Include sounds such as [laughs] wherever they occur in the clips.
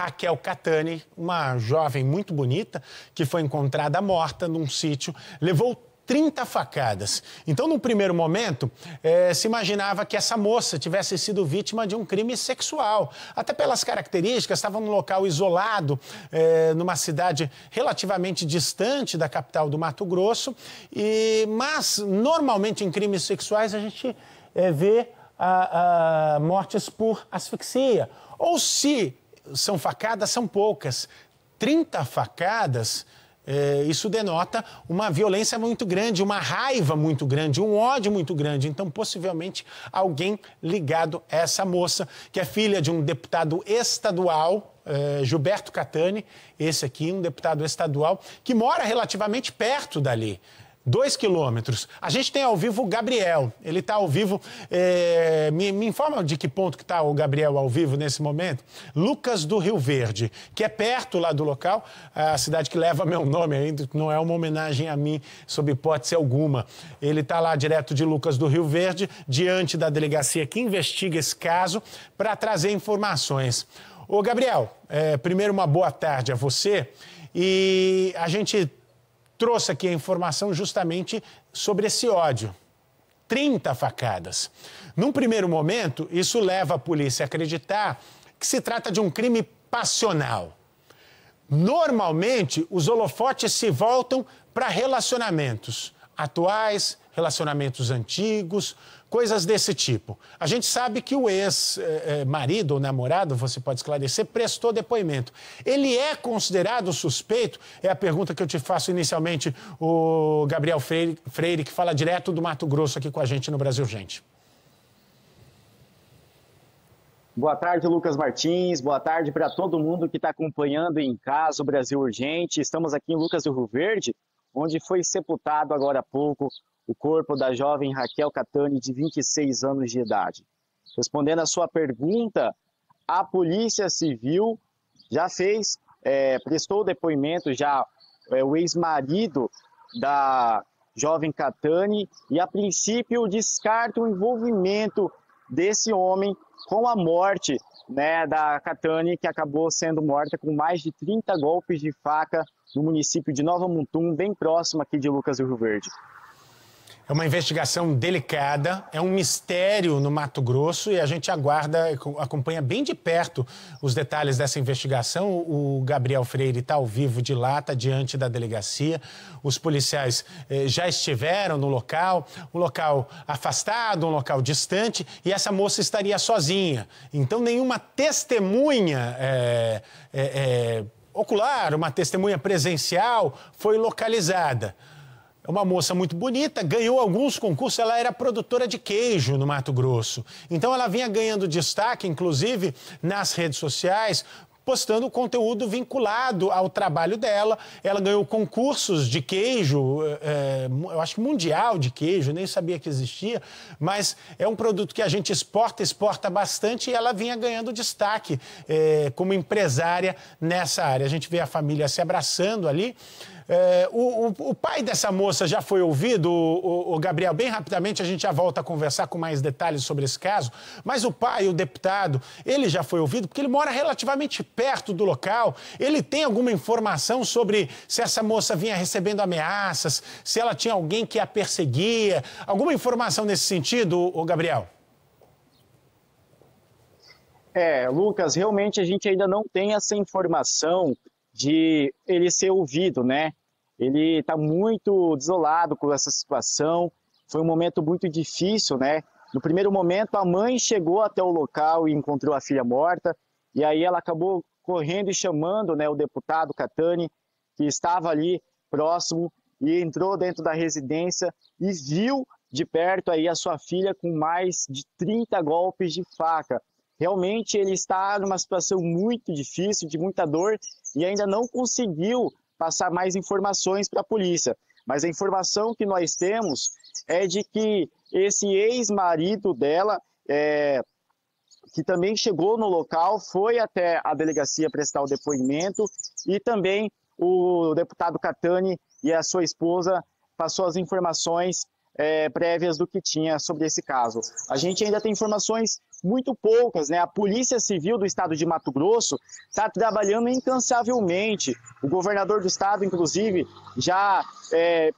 Raquel Catani, uma jovem muito bonita, que foi encontrada morta num sítio, levou 30 facadas. Então, no primeiro momento, eh, se imaginava que essa moça tivesse sido vítima de um crime sexual. Até pelas características, estava num local isolado, eh, numa cidade relativamente distante da capital do Mato Grosso. E, mas, normalmente, em crimes sexuais, a gente eh, vê a, a mortes por asfixia. Ou se são facadas, são poucas. 30 facadas, é, isso denota uma violência muito grande, uma raiva muito grande, um ódio muito grande. Então, possivelmente, alguém ligado a essa moça, que é filha de um deputado estadual, é, Gilberto Catani, esse aqui, um deputado estadual, que mora relativamente perto dali. 2 quilômetros. A gente tem ao vivo o Gabriel. Ele está ao vivo. É... Me, me, informa de que ponto que está o Gabriel ao vivo nesse momento. Lucas do Rio Verde, que é perto lá do local, a cidade que leva [laughs] meu nome ainda, não é uma homenagem a mim, sob hipótese alguma. Ele está lá direto de Lucas do Rio Verde, diante da delegacia que investiga esse caso, para trazer informações. Ô, Gabriel, é... primeiro uma boa tarde a você. E a gente trouxe aqui a informação justamente sobre esse ódio. 30 facadas. Num primeiro momento, isso leva a polícia a acreditar que se trata de um crime passional. Normalmente, os holofotes se voltam para relacionamentos atuais, relacionamentos antigos, coisas desse tipo. A gente sabe que o ex-marido ou namorado, você pode esclarecer, prestou depoimento. Ele é considerado suspeito? É a pergunta que eu te faço inicialmente, o Gabriel Freire, Freire que fala direto do Mato Grosso aqui com a gente no Brasil Gente. Boa tarde, Lucas Martins. Boa tarde para todo mundo que está acompanhando em casa o Brasil Urgente. Estamos aqui em Lucas do Rio Verde onde foi sepultado agora há pouco o corpo da jovem Raquel Catani, de 26 anos de idade. Respondendo à sua pergunta, a Polícia Civil já fez, é, prestou depoimento já é, o ex-marido da jovem Catani e, a princípio, descarta o envolvimento desse homem com a morte né, da Catane, que acabou sendo morta com mais de 30 golpes de faca no município de Nova Mutum, bem próximo aqui de Lucas do Rio Verde. É uma investigação delicada, é um mistério no Mato Grosso e a gente aguarda, acompanha bem de perto os detalhes dessa investigação. O Gabriel Freire está ao vivo de lá, está diante da delegacia. Os policiais eh, já estiveram no local, um local afastado, um local distante, e essa moça estaria sozinha. Então, nenhuma testemunha. Eh, eh, eh, ocular, uma testemunha presencial, foi localizada. É uma moça muito bonita, ganhou alguns concursos, ela era produtora de queijo no Mato Grosso. Então ela vinha ganhando destaque, inclusive, nas redes sociais, postando conteúdo vinculado ao trabalho dela. Ela ganhou concursos de queijo, é, eu acho que mundial de queijo, nem sabia que existia, mas é um produto que a gente exporta, exporta bastante e ela vinha ganhando destaque é, como empresária nessa área. A gente vê a família se abraçando ali. É, o, o, o, pai dessa moça já foi ouvido, o, o, Gabriel? Bem rapidamente a gente já volta a conversar com mais detalhes sobre esse caso. Mas o pai, o deputado, ele já foi ouvido porque ele mora relativamente perto do local. Ele tem alguma informação sobre se essa moça vinha recebendo ameaças, se ela tinha alguém que a perseguia? Alguma informação nesse sentido, o Gabriel? É, Lucas, realmente a gente ainda não tem essa informação de ele ser ouvido, né? Ele está muito desolado com essa situação. Foi um momento muito difícil, né? No primeiro momento, a mãe chegou até o local e encontrou a filha morta. E aí ela acabou correndo e chamando né, o deputado Catani, que estava ali próximo e entrou dentro da residência e viu de perto aí a sua filha com mais de 30 golpes de faca. Realmente ele está numa situação muito difícil, de muita dor, e ainda não conseguiu passar mais informações para a polícia. Mas a informação que nós temos é de que esse ex-marido dela, é, que também chegou no local, foi até a delegacia prestar o depoimento e também o deputado Catani e a sua esposa passou as informações é, prévias do que tinha sobre esse caso. A gente ainda tem informações muito poucas, né? A Polícia Civil do Estado de Mato Grosso está trabalhando incansavelmente. O governador do estado, inclusive, já, é,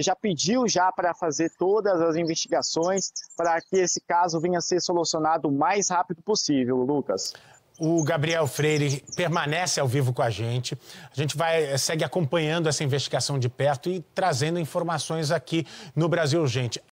já pediu já para fazer todas as investigações para que esse caso venha a ser solucionado o mais rápido possível, Lucas. O Gabriel Freire permanece ao vivo com a gente. A gente vai eh, segue acompanhando essa investigação de perto e trazendo informações aqui no Brasil Gente.